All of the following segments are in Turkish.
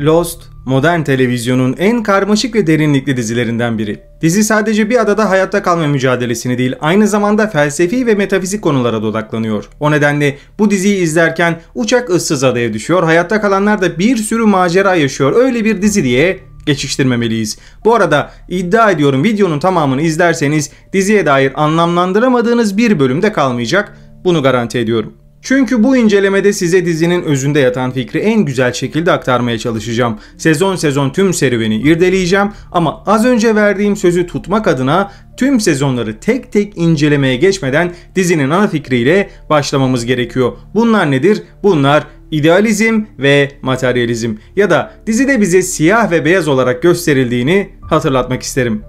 Lost, modern televizyonun en karmaşık ve derinlikli dizilerinden biri. Dizi sadece bir adada hayatta kalma mücadelesini değil, aynı zamanda felsefi ve metafizik konulara da odaklanıyor. O nedenle bu diziyi izlerken uçak ıssız adaya düşüyor, hayatta kalanlar da bir sürü macera yaşıyor. Öyle bir dizi diye geçiştirmemeliyiz. Bu arada iddia ediyorum videonun tamamını izlerseniz diziye dair anlamlandıramadığınız bir bölümde kalmayacak. Bunu garanti ediyorum. Çünkü bu incelemede size dizinin özünde yatan fikri en güzel şekilde aktarmaya çalışacağım. Sezon sezon tüm serüveni irdeleyeceğim ama az önce verdiğim sözü tutmak adına tüm sezonları tek tek incelemeye geçmeden dizinin ana fikriyle başlamamız gerekiyor. Bunlar nedir? Bunlar idealizm ve materyalizm ya da dizide bize siyah ve beyaz olarak gösterildiğini hatırlatmak isterim.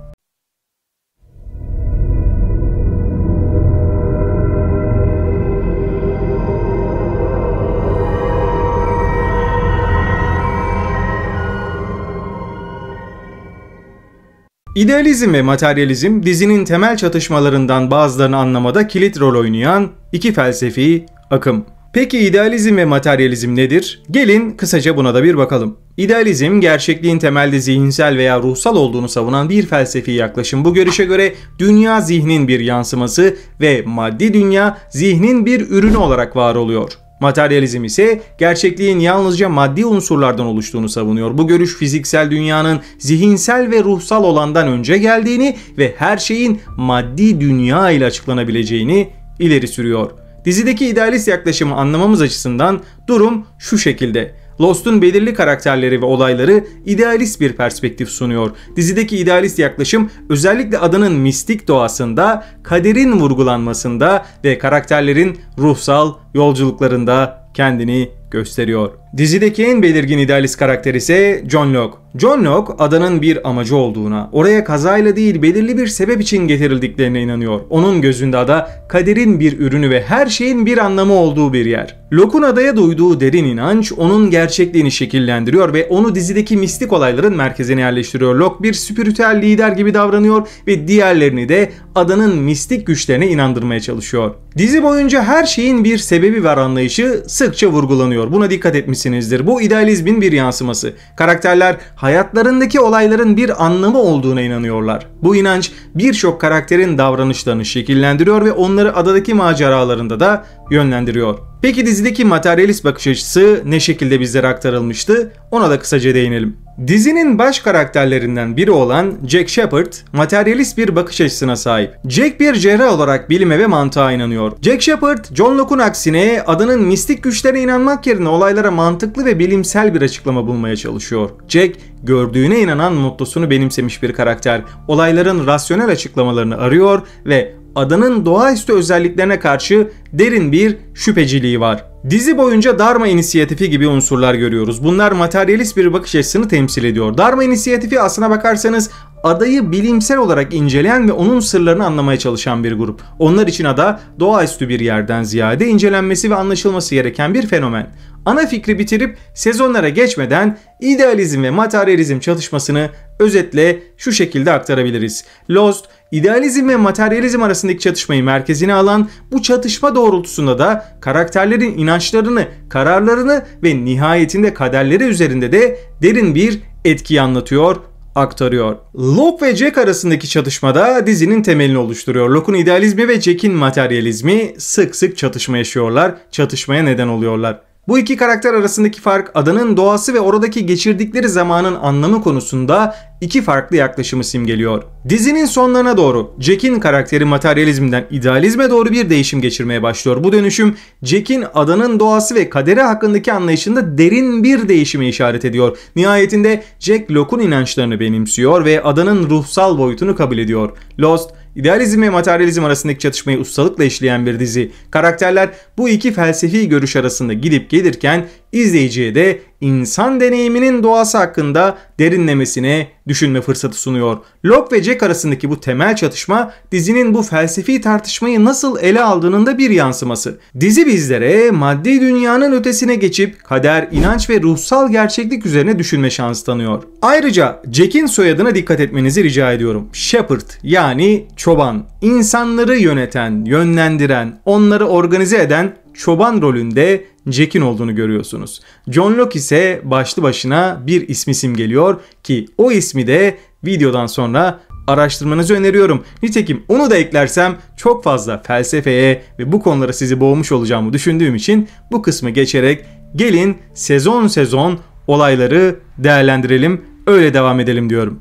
İdealizm ve materyalizm dizinin temel çatışmalarından bazılarını anlamada kilit rol oynayan iki felsefi akım. Peki idealizm ve materyalizm nedir? Gelin kısaca buna da bir bakalım. İdealizm, gerçekliğin temelde zihinsel veya ruhsal olduğunu savunan bir felsefi yaklaşım. Bu görüşe göre dünya zihnin bir yansıması ve maddi dünya zihnin bir ürünü olarak var oluyor. Materyalizm ise gerçekliğin yalnızca maddi unsurlardan oluştuğunu savunuyor. Bu görüş fiziksel dünyanın zihinsel ve ruhsal olandan önce geldiğini ve her şeyin maddi dünya ile açıklanabileceğini ileri sürüyor. Dizideki idealist yaklaşımı anlamamız açısından durum şu şekilde. Lost'un belirli karakterleri ve olayları idealist bir perspektif sunuyor. Dizideki idealist yaklaşım özellikle adanın mistik doğasında, kaderin vurgulanmasında ve karakterlerin ruhsal yolculuklarında kendini gösteriyor. Dizideki en belirgin idealist karakter ise John Locke. John Locke adanın bir amacı olduğuna, oraya kazayla değil belirli bir sebep için getirildiklerine inanıyor. Onun gözünde ada kaderin bir ürünü ve her şeyin bir anlamı olduğu bir yer. Locke'un adaya duyduğu derin inanç onun gerçekliğini şekillendiriyor ve onu dizideki mistik olayların merkezine yerleştiriyor. Locke bir spiritüel lider gibi davranıyor ve diğerlerini de adanın mistik güçlerine inandırmaya çalışıyor. Dizi boyunca her şeyin bir sebebi var anlayışı sıkça vurgulanıyor. Buna dikkat etmişsinizdir. Bu idealizmin bir yansıması. Karakterler hayatlarındaki olayların bir anlamı olduğuna inanıyorlar. Bu inanç birçok karakterin davranışlarını şekillendiriyor ve onları adadaki maceralarında da yönlendiriyor. Peki dizideki materyalist bakış açısı ne şekilde bizlere aktarılmıştı? Ona da kısaca değinelim. Dizinin baş karakterlerinden biri olan Jack Shepard, materyalist bir bakış açısına sahip. Jack bir cerrah olarak bilime ve mantığa inanıyor. Jack Shepard, John Locke'un aksine adının mistik güçlere inanmak yerine olaylara mantıklı ve bilimsel bir açıklama bulmaya çalışıyor. Jack, gördüğüne inanan mottosunu benimsemiş bir karakter. Olayların rasyonel açıklamalarını arıyor ve adanın doğaüstü özelliklerine karşı derin bir şüpheciliği var. Dizi boyunca Dharma inisiyatifi gibi unsurlar görüyoruz. Bunlar materyalist bir bakış açısını temsil ediyor. Dharma inisiyatifi aslına bakarsanız adayı bilimsel olarak inceleyen ve onun sırlarını anlamaya çalışan bir grup. Onlar için ada doğaüstü bir yerden ziyade incelenmesi ve anlaşılması gereken bir fenomen ana fikri bitirip sezonlara geçmeden idealizm ve materyalizm çatışmasını özetle şu şekilde aktarabiliriz. Lost, idealizm ve materyalizm arasındaki çatışmayı merkezine alan bu çatışma doğrultusunda da karakterlerin inançlarını, kararlarını ve nihayetinde kaderleri üzerinde de derin bir etki anlatıyor aktarıyor. Locke ve Jack arasındaki çatışmada dizinin temelini oluşturuyor. Locke'un idealizmi ve Jack'in materyalizmi sık sık çatışma yaşıyorlar, çatışmaya neden oluyorlar. Bu iki karakter arasındaki fark adanın doğası ve oradaki geçirdikleri zamanın anlamı konusunda iki farklı yaklaşımı simgeliyor. Dizinin sonlarına doğru Jack'in karakteri materyalizmden idealizme doğru bir değişim geçirmeye başlıyor. Bu dönüşüm Jack'in adanın doğası ve kaderi hakkındaki anlayışında derin bir değişime işaret ediyor. Nihayetinde Jack Locke'un inançlarını benimsiyor ve adanın ruhsal boyutunu kabul ediyor. Lost İdealizm ve materyalizm arasındaki çatışmayı ustalıkla işleyen bir dizi. Karakterler bu iki felsefi görüş arasında gidip gelirken izleyiciye de insan deneyiminin doğası hakkında derinlemesine düşünme fırsatı sunuyor. Locke ve Jack arasındaki bu temel çatışma dizinin bu felsefi tartışmayı nasıl ele aldığının da bir yansıması. Dizi bizlere maddi dünyanın ötesine geçip kader, inanç ve ruhsal gerçeklik üzerine düşünme şansı tanıyor. Ayrıca Jack'in soyadına dikkat etmenizi rica ediyorum. Shepherd yani çoban, insanları yöneten, yönlendiren, onları organize eden çoban rolünde Jack'in olduğunu görüyorsunuz. John Locke ise başlı başına bir ismi simgeliyor ki o ismi de videodan sonra araştırmanızı öneriyorum. Nitekim onu da eklersem çok fazla felsefeye ve bu konulara sizi boğmuş olacağımı düşündüğüm için bu kısmı geçerek gelin sezon sezon olayları değerlendirelim, öyle devam edelim diyorum.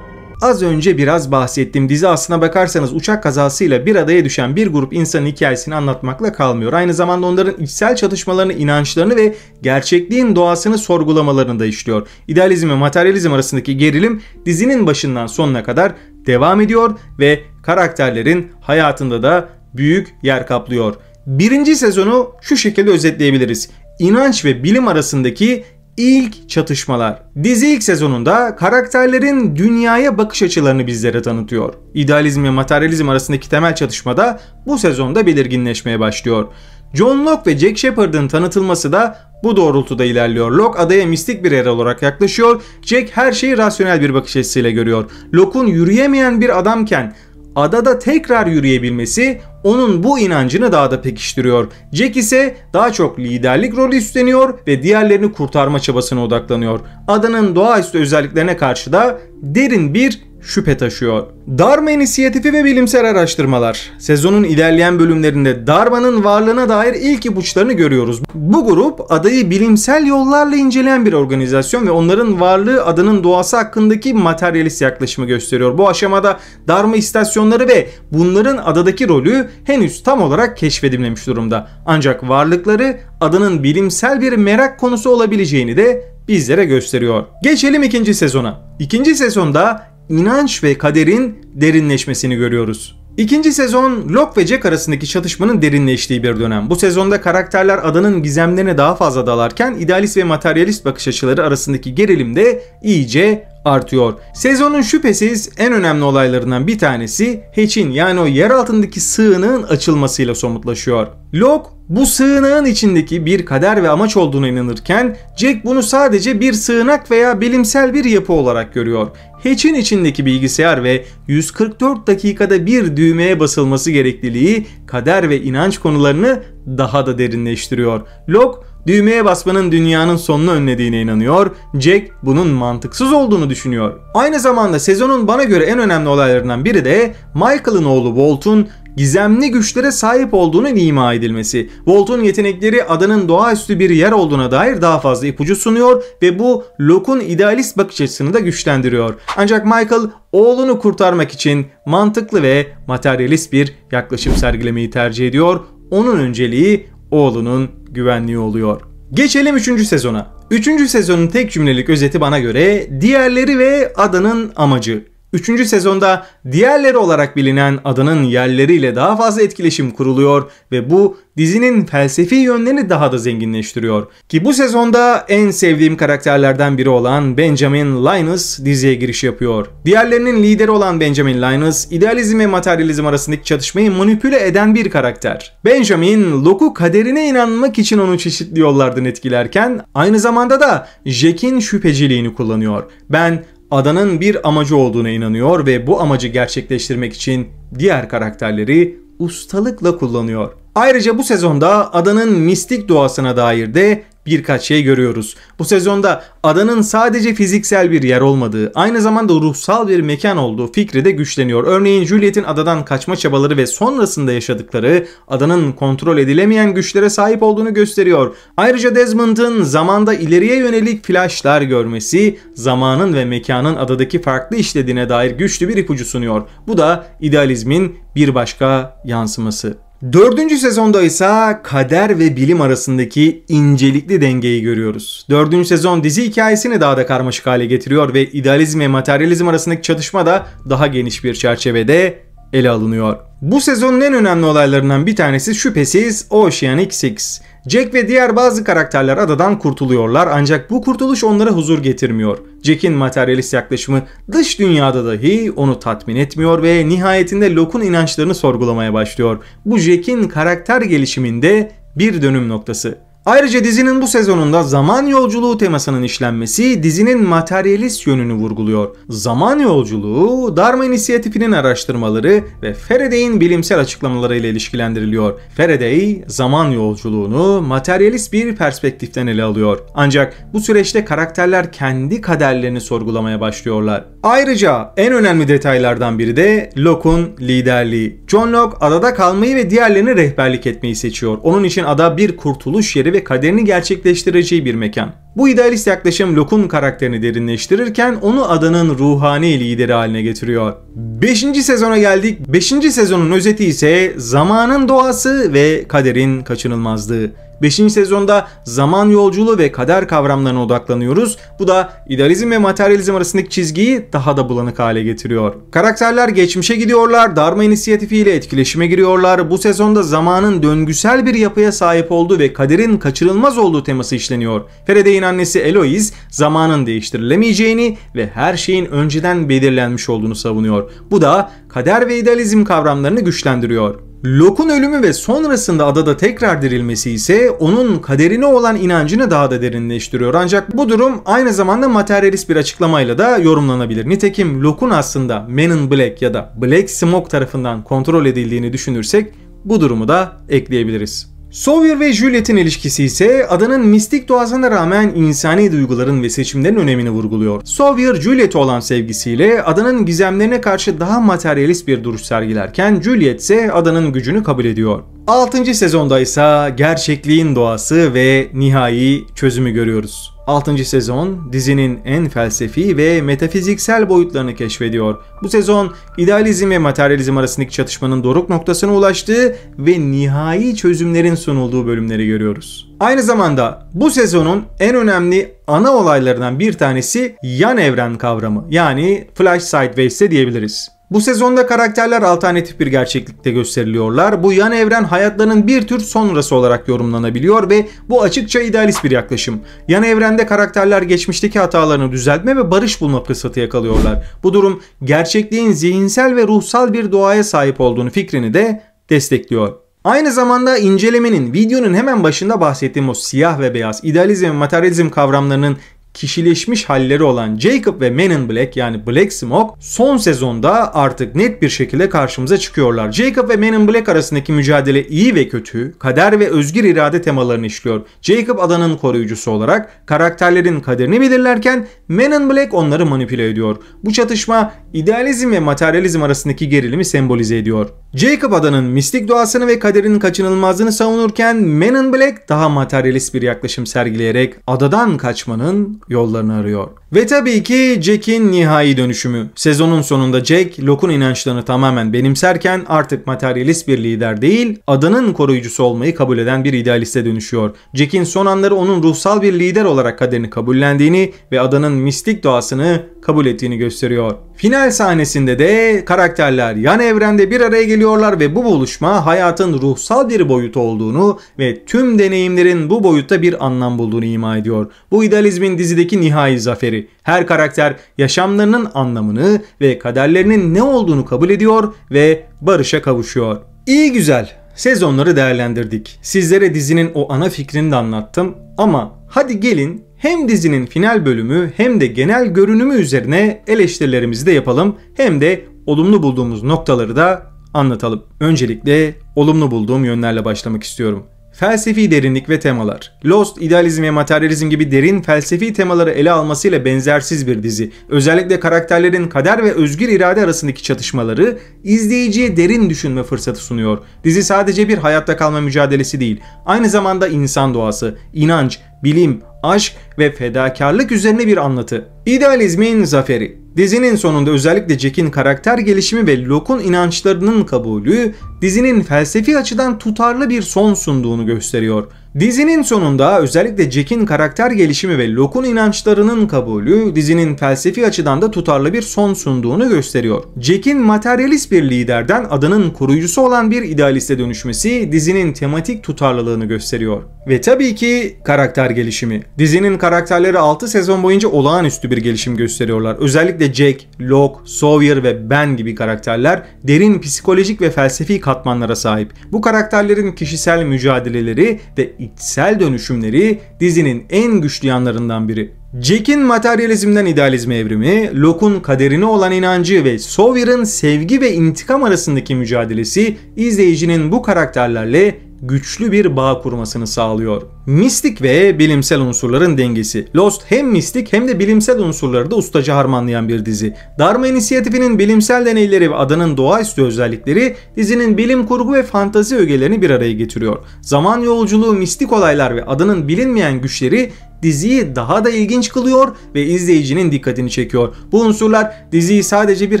Az önce biraz bahsettim. Dizi aslına bakarsanız uçak kazasıyla bir adaya düşen bir grup insanın hikayesini anlatmakla kalmıyor. Aynı zamanda onların içsel çatışmalarını, inançlarını ve gerçekliğin doğasını sorgulamalarını da işliyor. İdealizm ve materyalizm arasındaki gerilim dizinin başından sonuna kadar devam ediyor ve karakterlerin hayatında da büyük yer kaplıyor. Birinci sezonu şu şekilde özetleyebiliriz. İnanç ve bilim arasındaki İlk Çatışmalar. Dizi ilk sezonunda karakterlerin dünyaya bakış açılarını bizlere tanıtıyor. İdealizm ve materyalizm arasındaki temel çatışma da bu sezonda belirginleşmeye başlıyor. John Locke ve Jack Shepard'ın tanıtılması da bu doğrultuda ilerliyor. Locke adaya mistik bir yer olarak yaklaşıyor. Jack her şeyi rasyonel bir bakış açısıyla görüyor. Locke'un yürüyemeyen bir adamken adada tekrar yürüyebilmesi onun bu inancını daha da pekiştiriyor. Jack ise daha çok liderlik rolü üstleniyor ve diğerlerini kurtarma çabasına odaklanıyor. Adanın doğaüstü özelliklerine karşı da derin bir şüphe taşıyor. Darma inisiyatifi ve bilimsel araştırmalar. Sezonun ilerleyen bölümlerinde Darma'nın varlığına dair ilk ipuçlarını görüyoruz. Bu grup adayı bilimsel yollarla inceleyen bir organizasyon ve onların varlığı adanın doğası hakkındaki materyalist yaklaşımı gösteriyor. Bu aşamada Darma istasyonları ve bunların adadaki rolü henüz tam olarak keşfedilmemiş durumda. Ancak varlıkları adanın bilimsel bir merak konusu olabileceğini de bizlere gösteriyor. Geçelim ikinci sezona. İkinci sezonda inanç ve kaderin derinleşmesini görüyoruz. İkinci sezon Locke ve Jack arasındaki çatışmanın derinleştiği bir dönem. Bu sezonda karakterler adanın gizemlerine daha fazla dalarken idealist ve materyalist bakış açıları arasındaki gerilim de iyice artıyor. Sezonun şüphesiz en önemli olaylarından bir tanesi Hatch'in yani o yer altındaki sığınağın açılmasıyla somutlaşıyor. Locke bu sığınağın içindeki bir kader ve amaç olduğuna inanırken Jack bunu sadece bir sığınak veya bilimsel bir yapı olarak görüyor hatch'in içindeki bilgisayar ve 144 dakikada bir düğmeye basılması gerekliliği kader ve inanç konularını daha da derinleştiriyor. Locke düğmeye basmanın dünyanın sonunu önlediğine inanıyor, Jack bunun mantıksız olduğunu düşünüyor. Aynı zamanda sezonun bana göre en önemli olaylarından biri de Michael'ın oğlu Walt'un gizemli güçlere sahip olduğunun ima edilmesi, Volt'un yetenekleri adanın doğaüstü bir yer olduğuna dair daha fazla ipucu sunuyor ve bu Locke'un idealist bakış açısını da güçlendiriyor. Ancak Michael oğlunu kurtarmak için mantıklı ve materyalist bir yaklaşım sergilemeyi tercih ediyor. Onun önceliği oğlunun güvenliği oluyor. Geçelim 3. sezona. 3. sezonun tek cümlelik özeti bana göre diğerleri ve adanın amacı. Üçüncü sezonda diğerleri olarak bilinen adanın yerleriyle daha fazla etkileşim kuruluyor ve bu dizinin felsefi yönlerini daha da zenginleştiriyor. Ki bu sezonda en sevdiğim karakterlerden biri olan Benjamin Linus diziye giriş yapıyor. Diğerlerinin lideri olan Benjamin Linus, idealizm ve materyalizm arasındaki çatışmayı manipüle eden bir karakter. Benjamin, Locke'u kaderine inanmak için onu çeşitli yollardan etkilerken, aynı zamanda da Jack'in şüpheciliğini kullanıyor. Ben adanın bir amacı olduğuna inanıyor ve bu amacı gerçekleştirmek için diğer karakterleri ustalıkla kullanıyor. Ayrıca bu sezonda adanın mistik doğasına dair de birkaç şey görüyoruz. Bu sezonda adanın sadece fiziksel bir yer olmadığı, aynı zamanda ruhsal bir mekan olduğu fikri de güçleniyor. Örneğin Juliet'in adadan kaçma çabaları ve sonrasında yaşadıkları adanın kontrol edilemeyen güçlere sahip olduğunu gösteriyor. Ayrıca Desmond'ın zamanda ileriye yönelik flaşlar görmesi, zamanın ve mekanın adadaki farklı işlediğine dair güçlü bir ipucu sunuyor. Bu da idealizmin bir başka yansıması. Dördüncü sezonda ise kader ve bilim arasındaki incelikli dengeyi görüyoruz. Dördüncü sezon dizi hikayesini daha da karmaşık hale getiriyor ve idealizm ve materyalizm arasındaki çatışma da daha geniş bir çerçevede ele alınıyor. Bu sezonun en önemli olaylarından bir tanesi şüphesiz Oceanic Six. Jack ve diğer bazı karakterler adadan kurtuluyorlar ancak bu kurtuluş onlara huzur getirmiyor. Jack'in materyalist yaklaşımı dış dünyada dahi onu tatmin etmiyor ve nihayetinde Locke'un inançlarını sorgulamaya başlıyor. Bu Jack'in karakter gelişiminde bir dönüm noktası. Ayrıca dizinin bu sezonunda zaman yolculuğu temasının işlenmesi dizinin materyalist yönünü vurguluyor. Zaman yolculuğu, Dharma inisiyatifinin araştırmaları ve Faraday'in bilimsel açıklamalarıyla ilişkilendiriliyor. Faraday, zaman yolculuğunu materyalist bir perspektiften ele alıyor. Ancak bu süreçte karakterler kendi kaderlerini sorgulamaya başlıyorlar. Ayrıca en önemli detaylardan biri de Locke'un liderliği. John Locke adada kalmayı ve diğerlerini rehberlik etmeyi seçiyor. Onun için ada bir kurtuluş yeri ve kaderini gerçekleştireceği bir mekan. Bu idealist yaklaşım Locke'un karakterini derinleştirirken onu adanın ruhani lideri haline getiriyor. 5. sezona geldik. 5. sezonun özeti ise zamanın doğası ve kaderin kaçınılmazlığı. 5. sezonda zaman yolculuğu ve kader kavramlarına odaklanıyoruz. Bu da idealizm ve materyalizm arasındaki çizgiyi daha da bulanık hale getiriyor. Karakterler geçmişe gidiyorlar, darma inisiyatifiyle etkileşime giriyorlar. Bu sezonda zamanın döngüsel bir yapıya sahip olduğu ve kaderin kaçırılmaz olduğu teması işleniyor. Faraday'in annesi Eloise zamanın değiştirilemeyeceğini ve her şeyin önceden belirlenmiş olduğunu savunuyor. Bu da kader ve idealizm kavramlarını güçlendiriyor. Locke'un ölümü ve sonrasında adada tekrar dirilmesi ise onun kaderine olan inancını daha da derinleştiriyor. Ancak bu durum aynı zamanda materyalist bir açıklamayla da yorumlanabilir. Nitekim Locke'un aslında Men in Black ya da Black Smoke tarafından kontrol edildiğini düşünürsek bu durumu da ekleyebiliriz. Sawyer ve Juliet'in ilişkisi ise adanın mistik doğasına rağmen insani duyguların ve seçimlerin önemini vurguluyor. Sawyer, Juliet'e olan sevgisiyle adanın gizemlerine karşı daha materyalist bir duruş sergilerken Juliet ise adanın gücünü kabul ediyor. 6. sezonda ise gerçekliğin doğası ve nihai çözümü görüyoruz. 6. sezon dizinin en felsefi ve metafiziksel boyutlarını keşfediyor. Bu sezon idealizm ve materyalizm arasındaki çatışmanın doruk noktasına ulaştığı ve nihai çözümlerin sunulduğu bölümleri görüyoruz. Aynı zamanda bu sezonun en önemli ana olaylarından bir tanesi yan evren kavramı yani Flash Sidewaves'e diyebiliriz. Bu sezonda karakterler alternatif bir gerçeklikte gösteriliyorlar. Bu yan evren hayatlarının bir tür sonrası olarak yorumlanabiliyor ve bu açıkça idealist bir yaklaşım. Yan evrende karakterler geçmişteki hatalarını düzeltme ve barış bulma fırsatı yakalıyorlar. Bu durum gerçekliğin zihinsel ve ruhsal bir doğaya sahip olduğunu fikrini de destekliyor. Aynı zamanda incelemenin videonun hemen başında bahsettiğim o siyah ve beyaz idealizm ve materyalizm kavramlarının kişileşmiş halleri olan Jacob ve Men in Black yani Black Smoke son sezonda artık net bir şekilde karşımıza çıkıyorlar. Jacob ve Men in Black arasındaki mücadele iyi ve kötü, kader ve özgür irade temalarını işliyor. Jacob adanın koruyucusu olarak karakterlerin kaderini belirlerken Men in Black onları manipüle ediyor. Bu çatışma idealizm ve materyalizm arasındaki gerilimi sembolize ediyor. Jacob adanın mistik doğasını ve kaderin kaçınılmazlığını savunurken Men in Black daha materyalist bir yaklaşım sergileyerek adadan kaçmanın yollarını arıyor. Ve tabii ki Jack'in nihai dönüşümü. Sezonun sonunda Jack, Locke'un inançlarını tamamen benimserken artık materyalist bir lider değil, adanın koruyucusu olmayı kabul eden bir idealiste dönüşüyor. Jack'in son anları onun ruhsal bir lider olarak kaderini kabullendiğini ve adanın mistik doğasını kabul ettiğini gösteriyor. Final sahnesinde de karakterler yan evrende bir araya geliyorlar ve bu buluşma hayatın ruhsal bir boyutu olduğunu ve tüm deneyimlerin bu boyutta bir anlam bulduğunu ima ediyor. Bu idealizmin dizideki nihai zaferi her karakter yaşamlarının anlamını ve kaderlerinin ne olduğunu kabul ediyor ve barışa kavuşuyor. İyi güzel. Sezonları değerlendirdik. Sizlere dizinin o ana fikrini de anlattım ama hadi gelin hem dizinin final bölümü hem de genel görünümü üzerine eleştirilerimizi de yapalım hem de olumlu bulduğumuz noktaları da anlatalım. Öncelikle olumlu bulduğum yönlerle başlamak istiyorum. Felsefi derinlik ve temalar. Lost, idealizm ve materyalizm gibi derin felsefi temaları ele almasıyla benzersiz bir dizi. Özellikle karakterlerin kader ve özgür irade arasındaki çatışmaları izleyiciye derin düşünme fırsatı sunuyor. Dizi sadece bir hayatta kalma mücadelesi değil, aynı zamanda insan doğası, inanç, bilim, aşk ve fedakarlık üzerine bir anlatı. İdealizmin zaferi. Dizinin sonunda özellikle Jack'in karakter gelişimi ve Locke'un inançlarının kabulü dizinin felsefi açıdan tutarlı bir son sunduğunu gösteriyor. Dizinin sonunda özellikle Jack'in karakter gelişimi ve Locke'un inançlarının kabulü dizinin felsefi açıdan da tutarlı bir son sunduğunu gösteriyor. Jack'in materyalist bir liderden adının koruyucusu olan bir idealiste dönüşmesi dizinin tematik tutarlılığını gösteriyor. Ve tabii ki karakter gelişimi. Dizinin karakterleri 6 sezon boyunca olağanüstü bir gelişim gösteriyorlar. Özellikle Jack, Locke, Sawyer ve Ben gibi karakterler derin psikolojik ve felsefi katmanlara sahip. Bu karakterlerin kişisel mücadeleleri ve içsel dönüşümleri dizinin en güçlü yanlarından biri. Jack'in materyalizmden idealizme evrimi, Locke'un kaderine olan inancı ve Sawyer'ın sevgi ve intikam arasındaki mücadelesi izleyicinin bu karakterlerle güçlü bir bağ kurmasını sağlıyor. Mistik ve bilimsel unsurların dengesi. Lost hem mistik hem de bilimsel unsurları da ustaca harmanlayan bir dizi. Dharma inisiyatifinin bilimsel deneyleri ve adanın doğaüstü özellikleri dizinin bilim kurgu ve fantazi ögelerini bir araya getiriyor. Zaman yolculuğu, mistik olaylar ve adanın bilinmeyen güçleri diziyi daha da ilginç kılıyor ve izleyicinin dikkatini çekiyor. Bu unsurlar diziyi sadece bir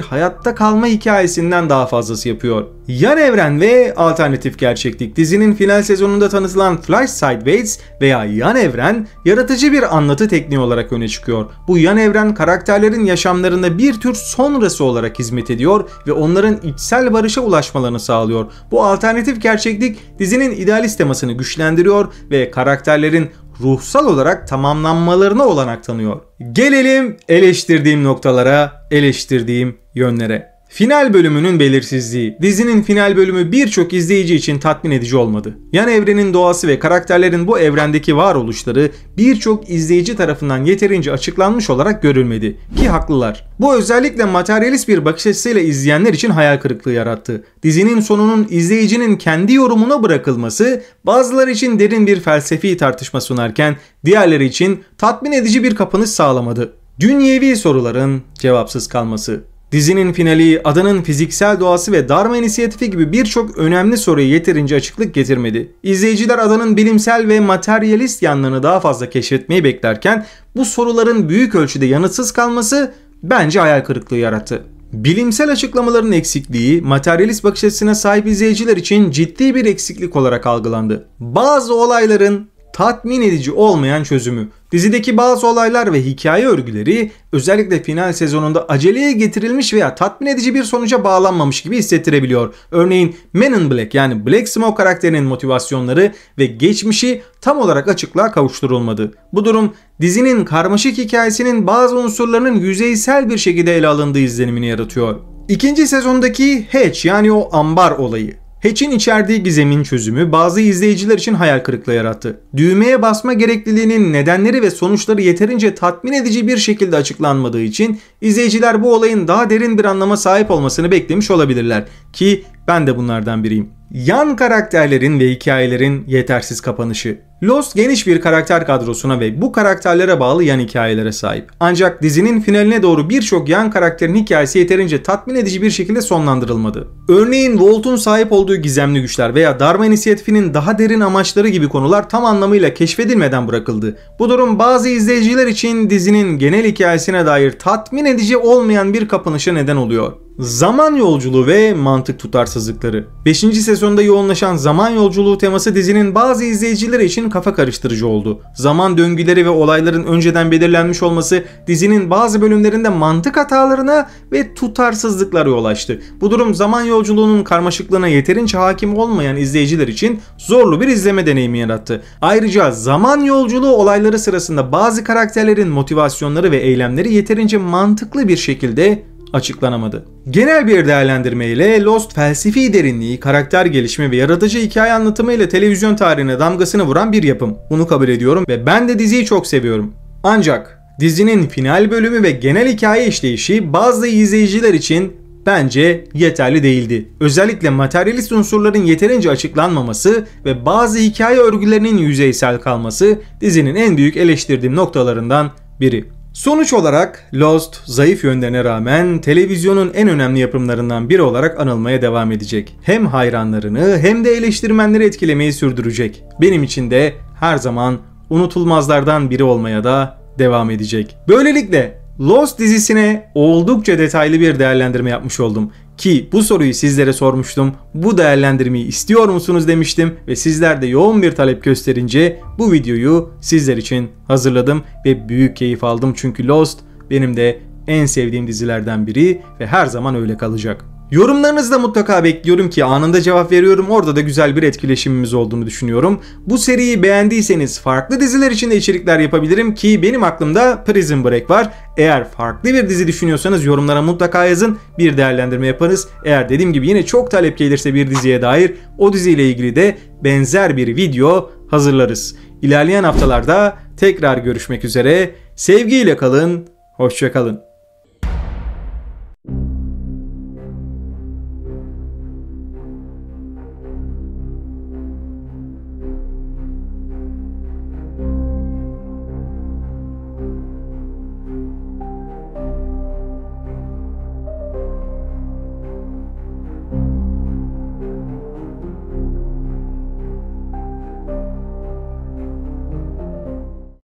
hayatta kalma hikayesinden daha fazlası yapıyor. Yan evren ve alternatif gerçeklik dizinin final sezonunda tanıtılan Flash Sideways veya yan evren yaratıcı bir anlatı tekniği olarak öne çıkıyor. Bu yan evren karakterlerin yaşamlarında bir tür sonrası olarak hizmet ediyor ve onların içsel barışa ulaşmalarını sağlıyor. Bu alternatif gerçeklik dizinin idealist temasını güçlendiriyor ve karakterlerin ruhsal olarak tamamlanmalarına olanak tanıyor. Gelelim eleştirdiğim noktalara, eleştirdiğim yönlere. Final bölümünün belirsizliği. Dizinin final bölümü birçok izleyici için tatmin edici olmadı. Yan evrenin doğası ve karakterlerin bu evrendeki varoluşları birçok izleyici tarafından yeterince açıklanmış olarak görülmedi. Ki haklılar. Bu özellikle materyalist bir bakış açısıyla izleyenler için hayal kırıklığı yarattı. Dizinin sonunun izleyicinin kendi yorumuna bırakılması bazıları için derin bir felsefi tartışma sunarken diğerleri için tatmin edici bir kapanış sağlamadı. Dünyevi soruların cevapsız kalması. Dizinin finali adanın fiziksel doğası ve Darma inisiyatifi gibi birçok önemli soruya yeterince açıklık getirmedi. İzleyiciler adanın bilimsel ve materyalist yanlarını daha fazla keşfetmeyi beklerken bu soruların büyük ölçüde yanıtsız kalması bence hayal kırıklığı yarattı. Bilimsel açıklamaların eksikliği materyalist bakış açısına sahip izleyiciler için ciddi bir eksiklik olarak algılandı. Bazı olayların tatmin edici olmayan çözümü Dizideki bazı olaylar ve hikaye örgüleri özellikle final sezonunda aceleye getirilmiş veya tatmin edici bir sonuca bağlanmamış gibi hissettirebiliyor. Örneğin Men in Black yani Black Smoke karakterinin motivasyonları ve geçmişi tam olarak açıklığa kavuşturulmadı. Bu durum dizinin karmaşık hikayesinin bazı unsurlarının yüzeysel bir şekilde ele alındığı izlenimini yaratıyor. İkinci sezondaki Hatch yani o ambar olayı. Hatch'in içerdiği gizemin çözümü bazı izleyiciler için hayal kırıklığı yarattı. Düğmeye basma gerekliliğinin nedenleri ve sonuçları yeterince tatmin edici bir şekilde açıklanmadığı için izleyiciler bu olayın daha derin bir anlama sahip olmasını beklemiş olabilirler ki ben de bunlardan biriyim. Yan karakterlerin ve hikayelerin yetersiz kapanışı Lost geniş bir karakter kadrosuna ve bu karakterlere bağlı yan hikayelere sahip. Ancak dizinin finaline doğru birçok yan karakterin hikayesi yeterince tatmin edici bir şekilde sonlandırılmadı. Örneğin Walt'un sahip olduğu gizemli güçler veya Dharma inisiyatifinin daha derin amaçları gibi konular tam anlamıyla keşfedilmeden bırakıldı. Bu durum bazı izleyiciler için dizinin genel hikayesine dair tatmin edici olmayan bir kapanışa neden oluyor. Zaman yolculuğu ve mantık tutarsızlıkları. 5. sezonda yoğunlaşan zaman yolculuğu teması dizinin bazı izleyicileri için kafa karıştırıcı oldu. Zaman döngüleri ve olayların önceden belirlenmiş olması dizinin bazı bölümlerinde mantık hatalarına ve tutarsızlıklara yol açtı. Bu durum zaman yolculuğunun karmaşıklığına yeterince hakim olmayan izleyiciler için zorlu bir izleme deneyimi yarattı. Ayrıca zaman yolculuğu olayları sırasında bazı karakterlerin motivasyonları ve eylemleri yeterince mantıklı bir şekilde açıklanamadı. Genel bir değerlendirme ile Lost felsefi derinliği, karakter gelişimi ve yaratıcı hikaye anlatımı ile televizyon tarihine damgasını vuran bir yapım. Bunu kabul ediyorum ve ben de diziyi çok seviyorum. Ancak dizinin final bölümü ve genel hikaye işleyişi bazı izleyiciler için bence yeterli değildi. Özellikle materyalist unsurların yeterince açıklanmaması ve bazı hikaye örgülerinin yüzeysel kalması dizinin en büyük eleştirdiğim noktalarından biri. Sonuç olarak Lost zayıf yönlerine rağmen televizyonun en önemli yapımlarından biri olarak anılmaya devam edecek. Hem hayranlarını hem de eleştirmenleri etkilemeyi sürdürecek. Benim için de her zaman unutulmazlardan biri olmaya da devam edecek. Böylelikle Lost dizisine oldukça detaylı bir değerlendirme yapmış oldum. Ki bu soruyu sizlere sormuştum. Bu değerlendirmeyi istiyor musunuz demiştim ve sizler de yoğun bir talep gösterince bu videoyu sizler için hazırladım ve büyük keyif aldım çünkü Lost benim de en sevdiğim dizilerden biri ve her zaman öyle kalacak. Yorumlarınızı da mutlaka bekliyorum ki anında cevap veriyorum. Orada da güzel bir etkileşimimiz olduğunu düşünüyorum. Bu seriyi beğendiyseniz farklı diziler için de içerikler yapabilirim ki benim aklımda Prison Break var. Eğer farklı bir dizi düşünüyorsanız yorumlara mutlaka yazın. Bir değerlendirme yaparız. Eğer dediğim gibi yine çok talep gelirse bir diziye dair o diziyle ilgili de benzer bir video hazırlarız. İlerleyen haftalarda tekrar görüşmek üzere. Sevgiyle kalın, hoşçakalın.